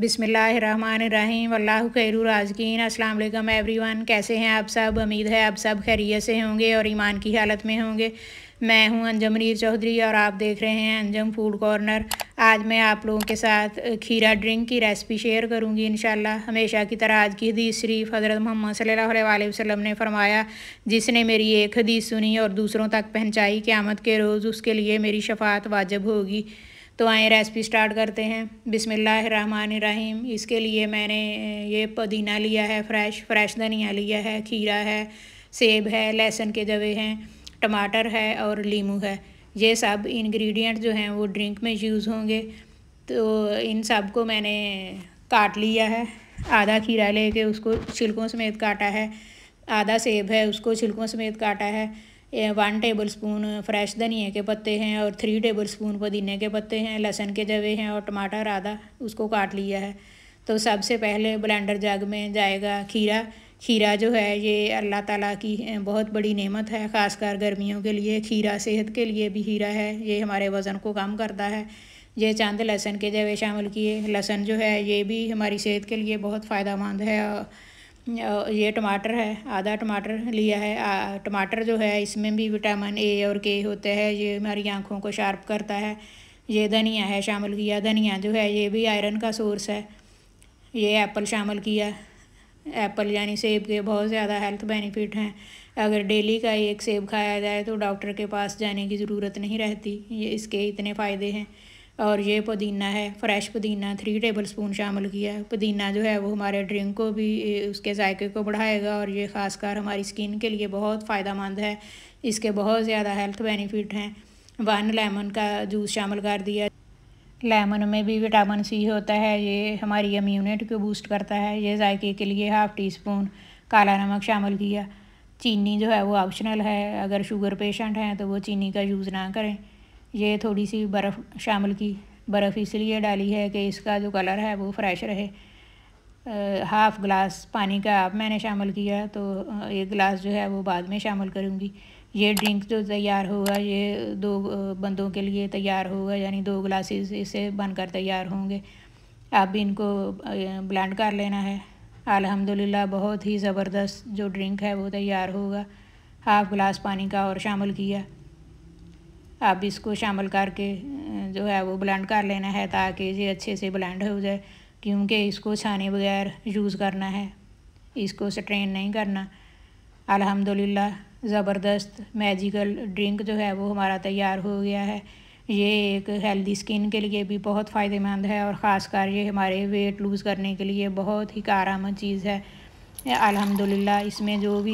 बिसमीम अल्लाह खैराजीन अस्सलाम every one कैसे हैं आप सब उम्मीद है आप सब खैरियत से होंगे और ईमान की हालत में होंगे मैं हूं अंजम रीर चौधरी और आप देख रहे हैं अंजम फूड कॉर्नर आज मैं आप लोगों के साथ खीरा ड्रिंक की रेसिपी शेयर करूंगी इन हमेशा की तरह आज की हदीस शरीफ हज़रत मोहम्मद सल्ला वसम ने फरमाया जिसने मेरी एक हदीस सुनी और दूसरों तक पहुँचाई क़्यामत के रोज़ उसके लिए मेरी शफात वाजब होगी तो आए रेसिपी स्टार्ट करते हैं बिसमीम इसके लिए मैंने ये पुदीना लिया है फ्रेश फ्रेश धनिया लिया है खीरा है सेब है लहसुन के दवे हैं टमाटर है और लीमू है ये सब इंग्रेडिएंट जो हैं वो ड्रिंक में यूज़ होंगे तो इन सब को मैंने काट लिया है आधा खीरा लेके उसको छिलकों समेत काटा है आधा सेब है उसको छिलकों समेत काटा है वन टेबल स्पून फ्रेश धनिए के पत्ते हैं और थ्री टेबल स्पून पुदीने के पत्ते हैं लहसुन के जवे हैं और टमाटर आधा उसको काट लिया है तो सबसे पहले ब्लेंडर जग में जाएगा खीरा खीरा जो है ये अल्लाह ताला की बहुत बड़ी नेमत है ख़ासकर गर्मियों के लिए खीरा सेहत के लिए भी हीरा है ये हमारे वज़न को कम करता है ये चंद लहसन के जवे शामिल किए लहसन जो है ये भी हमारी सेहत के लिए बहुत फ़ायदा मंद है ये टमाटर है आधा टमाटर लिया है टमाटर जो है इसमें भी विटामिन ए और के होते हैं ये हमारी आँखों को शार्प करता है ये धनिया है शामिल किया धनिया जो है ये भी आयरन का सोर्स है ये एप्पल शामिल किया एप्पल यानी सेब के बहुत ज़्यादा हेल्थ बेनिफिट हैं अगर डेली का एक सेब खाया जाए तो डॉक्टर के पास जाने की ज़रूरत नहीं रहती ये इसके इतने फ़ायदे हैं और ये पुदीना है फ्रेश पुदीना थ्री टेबल स्पून शामिल किया है पुदीना जो है वो हमारे ड्रिंक को भी उसके जायके को बढ़ाएगा और ये ख़ासकर हमारी स्किन के लिए बहुत फ़ायदा मंद है इसके बहुत ज़्यादा हेल्थ बेनिफिट हैं वन लेमन का जूस शामिल कर दिया लेमन में भी विटामिन सी होता है ये हमारी इम्यूनिटी को बूस्ट करता है ये जायके के लिए हाफ़ टी स्पून काला नमक शामिल किया चीनी जो है वो ऑप्शनल है अगर शुगर पेशेंट हैं तो वो चीनी का यूज़ ना करें ये थोड़ी सी बर्फ़ शामिल की बर्फ़ इसलिए डाली है कि इसका जो कलर है वो फ्रेश रहे हाफ़ ग्लास पानी का आप मैंने शामिल किया तो एक गिलास जो है वो बाद में शामिल करूँगी ये ड्रिंक जो तैयार होगा ये दो बंदों के लिए तैयार होगा यानी दो ग्लासेस इसे बनकर तैयार होंगे आप भी इनको ब्लेंड कर लेना है अल्हम्दुलिल्लाह बहुत ही ज़बरदस्त जो ड्रिंक है वो तैयार होगा हाफ़ गिलास पानी का और शामिल किया आप इसको शामिल करके जो है वो ब्लेंड कर लेना है ताकि ये अच्छे से ब्लेंड हो जाए क्योंकि इसको छाने बगैर यूज़ करना है इसको स्ट्रेन नहीं करना अल्हम्दुलिल्लाह ज़बरदस्त मैजिकल ड्रिंक जो है वो हमारा तैयार हो गया है ये एक हेल्दी स्किन के लिए भी बहुत फ़ायदेमंद है और ख़ासकर ये हमारे वेट लूज़ करने के लिए बहुत ही कार चीज़ है अल्हम्दुलिल्लाह इसमें जो भी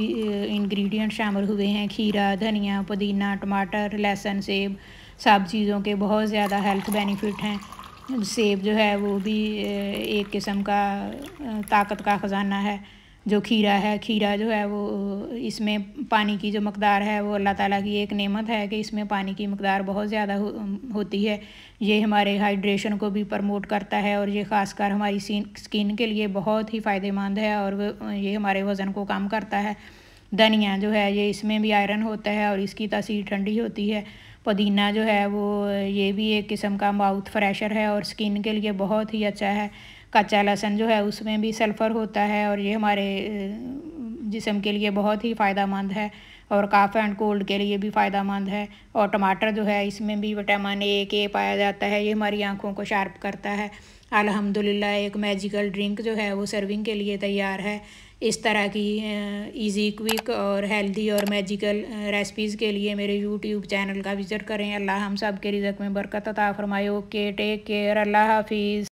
इंग्रेडिएंट शामिल हुए हैं खीरा धनिया पुदीना टमाटर लहसुन सेब सब चीज़ों के बहुत ज़्यादा हेल्थ बेनिफिट हैं सेब जो है वो भी एक किस्म का ताकत का ख़जाना है जो खीरा है खीरा जो है वो इसमें पानी की जो मकदार है वो अल्लाह ताला की एक नेमत है कि इसमें पानी की मकदार बहुत ज़्यादा हो, होती है ये हमारे हाइड्रेशन को भी प्रमोट करता है और ये ख़ासकर हमारी स्किन के लिए बहुत ही फ़ायदेमंद है और ये हमारे वज़न को कम करता है धनिया जो है ये इसमें भी आयरन होता है और इसकी तासीर ठंडी होती है पुदीना जो है वो ये भी एक किस्म का माउथ फ्रेशर है और स्किन के लिए बहुत ही अच्छा है कच्चा लहसन जो है उसमें भी सल्फ़र होता है और ये हमारे जिसम के लिए बहुत ही फ़ायदा मंद है और काफ़ एंड कोल्ड के लिए भी फ़ायदा मंद है और टमाटर जो है इसमें भी विटामिन ए के पाया जाता है ये हमारी आँखों को शार्प करता है अल्हम्दुलिल्लाह एक मैजिकल ड्रिंक जो है वो सर्विंग के लिए तैयार है इस तरह की इजी क्विक और हेल्दी और मैजिकल रेसिपीज़ के लिए मेरे यूट्यूब चैनल का विज़िट करें अल्लाह हम सब के रिजक में बरकत अता फरमाए ओके टेक केयर अल्लाह हाफिज़